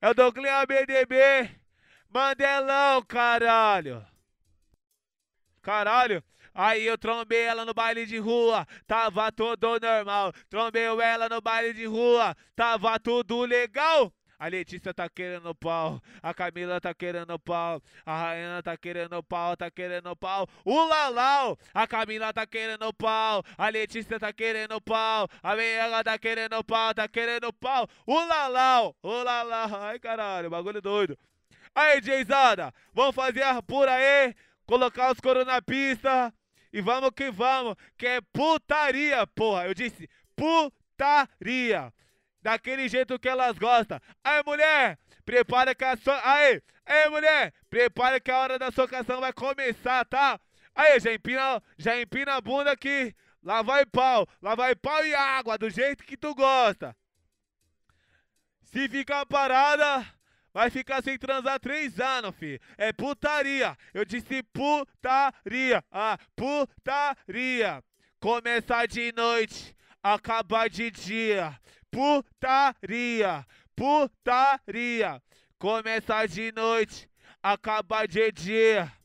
É o Douglas BDB. Mandelão, caralho. Caralho. Aí eu trombei ela no baile de rua, tava todo normal. Trombei ela no baile de rua, tava tudo legal. A Letícia tá querendo pau. A Camila tá querendo pau. A Rainha tá querendo pau, tá querendo pau. O Lalau! A Camila tá querendo pau. A Letícia tá querendo pau. A Meiela tá querendo pau, tá querendo pau. O Lalau! O Lalau! Ai caralho, bagulho doido. Aí, Jayzada, vamos fazer a pura aí. Colocar os coro na pista. E vamos que vamos, que é putaria, porra. Eu disse putaria daquele jeito que elas gostam. Aí, mulher, prepara que a sua. Aí, aí, mulher, prepara que a hora da socação vai começar, tá? Aí, já empina, já empina a bunda aqui. lá vai pau, lá vai pau e água, do jeito que tu gosta. Se ficar parada, vai ficar sem transar três anos, fi. É putaria. Eu disse putaria. Ah, putaria. Começar de noite, acabar de dia putaria, putaria. Começa de noite, acaba de dia.